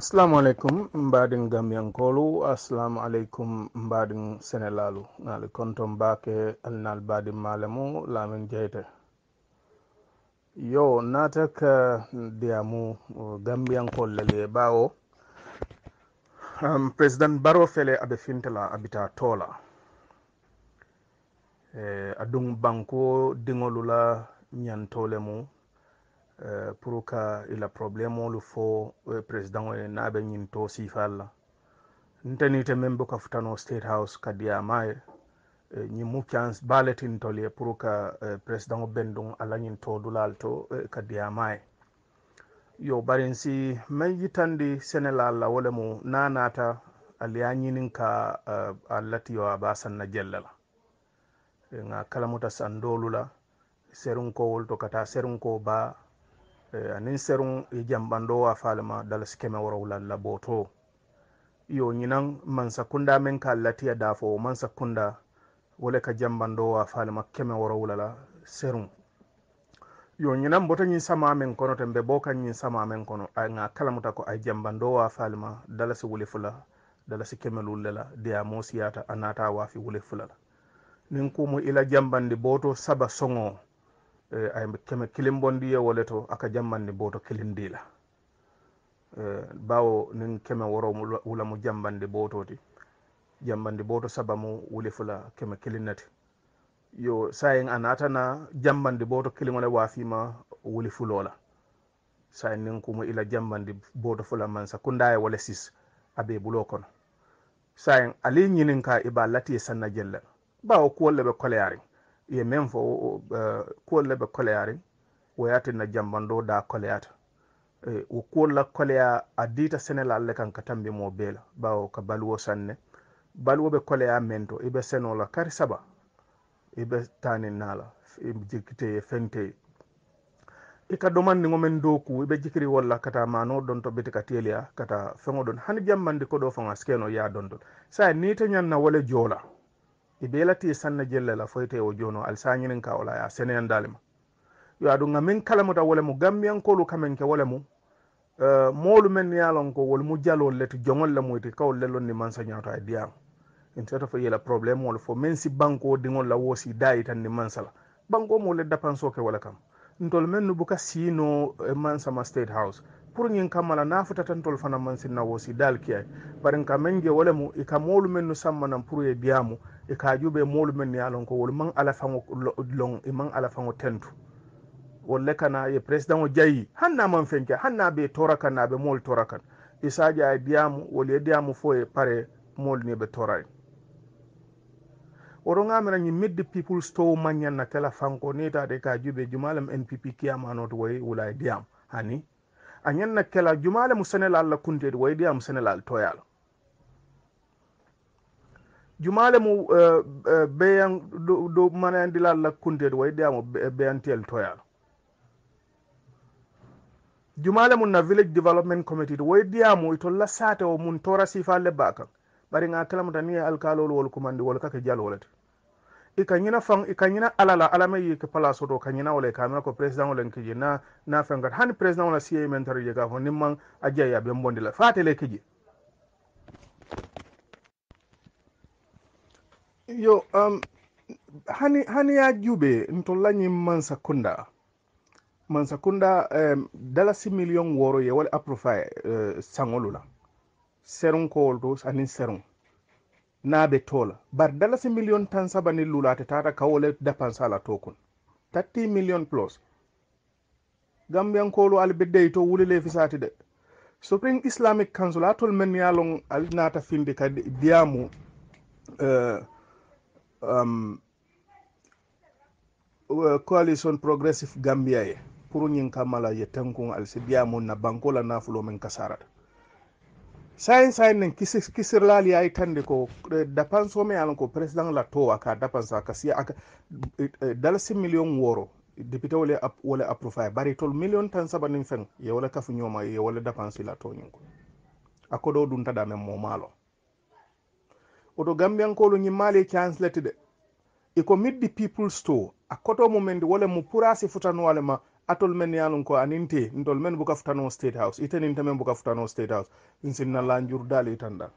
asalamu aleykum mbaɗin gamyankolu asalamu aleykum mbaɗin sénélalu nali konton bake alnal baɗin malemu lamin jeyte yo natak uh, eh, diyamu uh, eh, gambiyankol lele ɓawo um, président baro fele aɓe fintala abita tola e, eh, adung banko dingolula ñantolemu Euh, pour que il a probléme o le fo euh, président e naɓe ñinto sifalla ntenite men boka futano state house kadiyamaye euh, ñin mu chance baletintole pour que président o bendun alañinto dulal to kadiyamaye yo barin si man yitandi senela allah wole mu nanata aliya ñinin ka uh, allati yo aba sanna jellala ga kalamuta sandolula serunkowol to kata serunko ba Eh, aninsɛrum ye wa a dal dalasi woro worowla laboto yo ñinan mansa kunda men ka latiya dafo mansa kunda wole ka jambando a falma keme woro la serun. yo ñinan boto ñin sama men kono ten be boka kan ñin sama men kono ay ŋa kalamuta ko ay wa a dal dalasi wuli fula dalasi keme lulle la diya mo siyata a nata wafi wuli fula la nin mu ila jambandi boto saba songo. E, aymɓe keme kilimbondi yo e wole to aka jammande boto kilimdila e, bawo nin keme woro wula mo jambande bototi jambande boto sabamu wuli fula keme kilinnati yo sayen a natana jambande boto kilimole wafima wuli fulola sayen nin kumo ila jambande boto fula mansa kundaye wole sis abe bulo kono sayen ali ñinin ka iba lati sanna jelle bawo kuwolle ɓe koleyarin ye men fo kuwol le ɓe koleyarin na jambando da koleyata e, wo kuwol la koleya a diita senelal le kan ka tambi mo bee la bawo ka baluwo sanne baluwo be koleya men to iɓe senola kari saba iɓe tanin nala jikkiteye fenteye i ka domandiŋo meŋ doo ku i be jikiri wo la kata maanoo donto biti ka tiyeliya kata feŋo don hani jammandi ko doo faŋa sikeno ye a donto saya niŋ ite ñaŋ na wo le joo la i be lati sanna jelle la foyte wo jono alsañinin ka wala ya seneyandalema yo aɗum ga min kalamuta wole mu gammiyankolu kamen ke wole mu moolu men ye lon ko wol mu jalol le to jogol le muyti kawol le lonni mansa ñaato e diyan in soto fo yela probléme wol fo min si banko diŋol la woosi dayi tan ni mansa la banko mo le dépense ke wala kam ntol men nu buka siino mansa ma state house pour ñin kammala nafutatantol fana mansinna woosi dal kiyay bari ka men je wole mu i ka moolu men nu sammanan pour ye diyamu E ka juɓe e molu men yalon ko wol man ala fango long e man ala fango tentu wolle kana ye président o jayi hannaman fenke hanna ɓe torakan naɓe molu torakan isadia e diyamu wolye diyamu fo e pare molu ni ɓe torae oɗo gamirañi midde people stow mañan na tela fanko nitade e ka juɓe jumalem npp kiyamanoto way wulaye diyam hani a ñanna kela jumalemo sénélal la kuntede way diyam sénélal toyalo jumale mu eh, eh, beyan do manayandila lakkuntede way deyamo eh, beyantiyel toyal jumale mum na village development committee to woy diyamo to lassate o mum tora sifa lebba kan ɓari ga kalamata ni e alkalol wol kumandi wol kake jalwolete ika ñina fan ika ñina alala alame yike place oto ka ñina wole kamina ko président olen kiji na na fengat hani président ola siyey men tara jega fo nimman a jeya ɓe bondila fatele kiji yo um, hani hani ya jube ntolanyi mansa kunda mansa kunda um, dalasi million woro ye wala aprofaye uh, sangolu la serun kowol to anin serun naabe tola bar dalasi million tan saba ni lulate tata kawole dapansa la tokun tatti million plus gambiyankolu ala beddey to wulile fisati de supreme islamic council atol men yalon al nata finde kadi diyamu uh, um, uh, coalition progressive gambia ye pour ñin kamala ye tenkun alsibiya mun na banko la nafulo men kasarata sayin sayin nan kisir kisir lali tande ko eh, dapan so me alan ko president la to aka dapan sa ka siya aka eh, dal si million woro député wala ap wala approuvé bari tol million tan sabanin fen ye wala kafu nyoma ye wala dapan si la to nyin akodo dun tada men mo malo oto gambiyankolu ñimmaali chanceleti de iko middi people store a koto mumen wole mu purasi futanoale ma atol men yalon ko aninte ntol men buka futano state house itenin tamen buka futano state house insinna lanjur dali tanda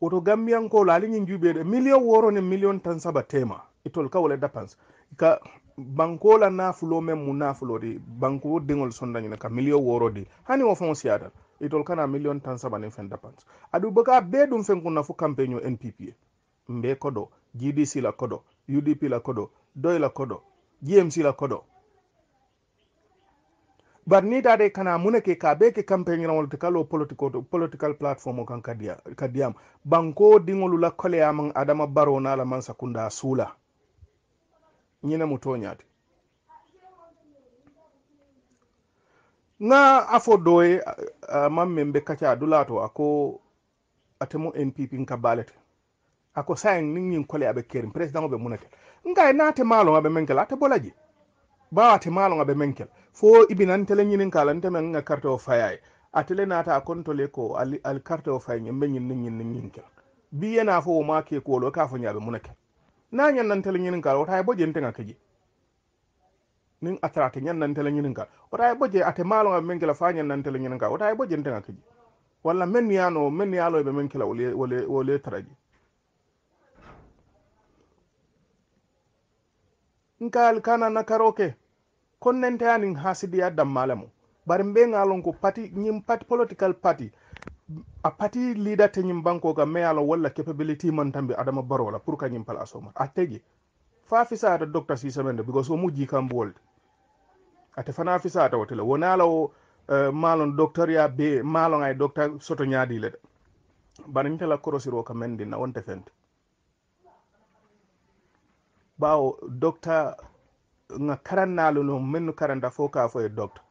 woto gambiyankolu ali ñin juɓeɗe million woro ne million tan saba tema itol ka wole dépense ka bankola nafulo men mu nafulo di banko diŋol sondañine ka million woro di hani wo faŋo siyatal itol kana million tan ni fenda pans adu baka be dum fen kunna fu campaigno npp mbe kodo gdc la kodo udp la kodo doy la kodo gmc la kodo bar ni dade kana muneke ka be ke campaigno rawol to kalo political political platform kan kadia kadiam banko dingolu la kole am adama barona la man sakunda sula nyina mutonyati na afo doye man min be kaca dulato ako atemo npp nka balete ako sayen nin yin kole abe kerim président obe munete ngay e na te malo abe menkel ate bolaji ba ate malo abe menkel fo ibinan tele nyinin kala nte men nga carte o fayay atele nata akonto le ko al, al carte o fayay nyembe nyin nin nyin nin kel biye na fo o ma ke ko lo ka fo nyabe munete na nyan nan tele nyinin kala o tay e bo jente nga keji nin atarate ñannantela ñinin ka wota ye boje ate maaloga men kela fa ñannantela ñinin ka wota ye boje ntenga kiji walla men yano men yaalo ɓe men kela wole taraji nkal kana na karoke konnente anin hasidiya dammale mo bari mbe ngalon ko pati ñin pati political party a pati leader te ñin banko ga meyalo walla capability man tambi adama barola pour ka ñin pala asoma a tegi fa fisaata docteur sisemende because o mujji kam bolde a tefana fisatawatela wonalawo uh, eh, malon docteur ya be malon ay docteur soto ñaadile de bana ñitala korosiro ka men dinna won tefente ɓawo docteur ga karannalo no men no karanta fo ka fo e docteur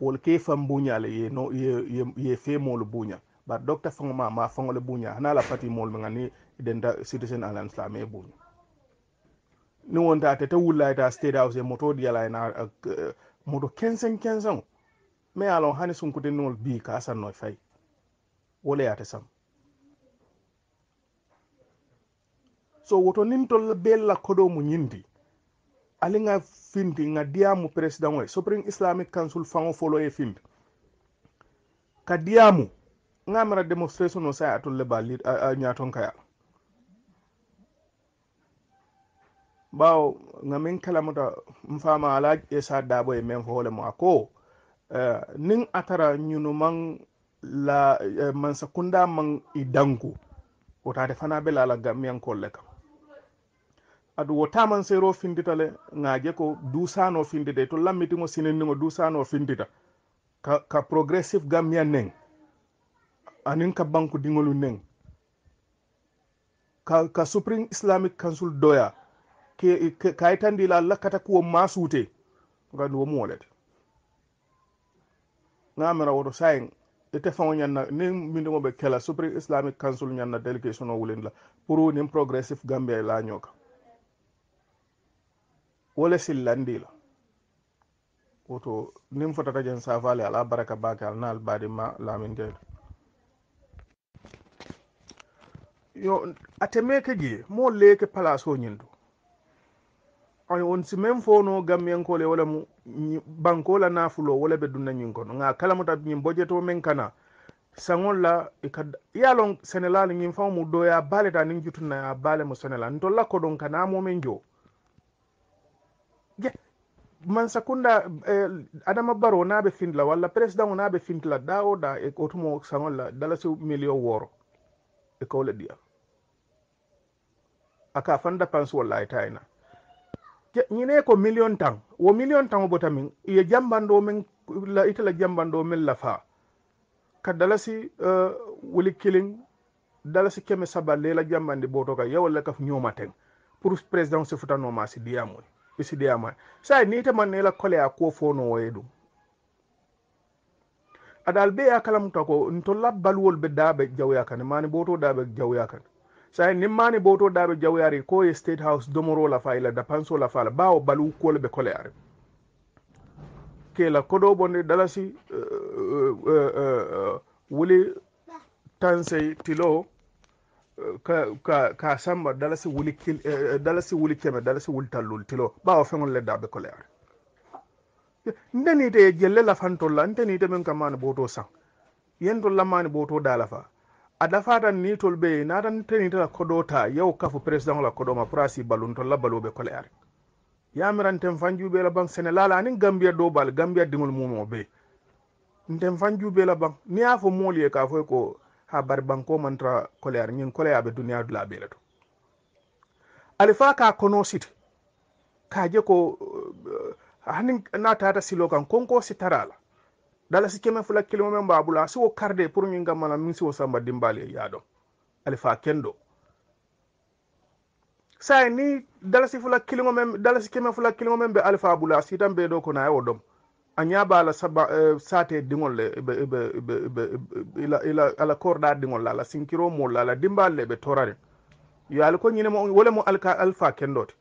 wol ke fam buñale ye no ye, ye, ye femolo buñal bar docteur fangoma ma fangole buña hana la pati mol me ngani denta citizen en islamé buña ni wonta tete wullayta state house e moto diyalay na uh, mudo kensen kensen me alon hani sunkudenniŋol bi ka asanno fay wo le yate sam so woto nin tolla beel la kodo mu ñindi ali ŋa findi ŋa diyamu présidaŋo ye supreme islamic council faŋo folo ye findi ka diyamu ŋa mara demonstration o saya atol le ba ñaton kaya bawo nga min kala muta mfama ala ye sa dabo ye men hole mo ako eh, nin a ko man la eh, man sakunda man maŋ i danku wotaate fana be la a la gambiyankol le kaŋ adu wo taamaŋ seeroo findita le nga je ko duusaanoo findita itolu la mitiŋo sinindiŋo duusaanoo findita ka, ka progressive gambiyan nen anin ka banku dingolu nen ka, ka supreme islamic council doya kayitandila allah kata kuwo ma suute gandu womu wolete gamira woto sayen e tefao ñanna nin mbindemoɓe kela supreme islamique council ñanna délégation o wulin la pour nin progressif gambia e lañoka wole sil landila woto nin fotata dien safale ala baraka bake alnaal baadi ma laamin deyde yo ateme ke gie mo leeke place o ñindu ay on simen fono gammiyankole wala mu bankola nafulo wala be dunna ñin kono ga kala muta ñin bojeto men kana sagol la e ka yalon senelal ñin faw mu doya baleta nin jutunna ya bale mu senela nto lakko ɗon kana momen jo ge man sakunda eh, adama baro naɓe findila walla président o naɓe findila dawo da e otumo sagol la dalasi million woro e kowle ɗiyal aka fan dépense wallay tayna ñine ko million tan wo million tan obo tamin yo jambanɗo min itala jambanɗo min lafa ka dalasi eh, wuli kiling dalasi keme saba lela jambandi boto ka yawalla kaf ñomaten pour président sifutanoma sidiyamu sidiyama sa nite mannela kole a ko fonowoye ɗum aɗal ɓeya kalamuta ko ntolla balwol ɓe daɓe jawyakane mani boto daɓe jawyakane so a nimmani bowtoɗaɓe jawoyare ko ye state house domoro lafayla da panso lafala bawo bal ukkole ɓe koléare kela koɗo bonɗe dalasi eh, eh, eh, wuli tansey tilo ka samba dalasi wuli dalasi wuli keme dalasi wuli tallul tilo bawo fegol leddaɓe koléare ndenite ye gelle lafantolla ntenite min kammani bowto sang yen to lammani bowto dalafa a dafatan ni tol be natan tenitala kodota yaw kafu président la kodoma pour asi balun la balobe be kole ari yamiranten fanjuɓe la bank sénégal ani gambia do bal gambia diŋol mumo be nten fanjuɓe la bank ni afo fo e ka fo ko ha bar banko mantara koleyar ñin koleya ɓe duniya dula ɓe le alifa ka kono siti ka je ko eh, hanin na tata silokan konko sitarala dala si keme fula kilimo men b'a bolo a siwo karde pour ñin gammana min siwo samba dimbali e ya ɗon alifa kendo sai e ni dalasi fula kilimo men dalasi keme fula kilimo men e be alifa bula sitan be do ko na yawo dom a ñabala saba eh, diŋol le be, be, be, be, ila, ila ala korda diŋol la ala sinkiro mol la ala dimbal le be torare yo ali ko ñinemo wole mo alka alfa kendote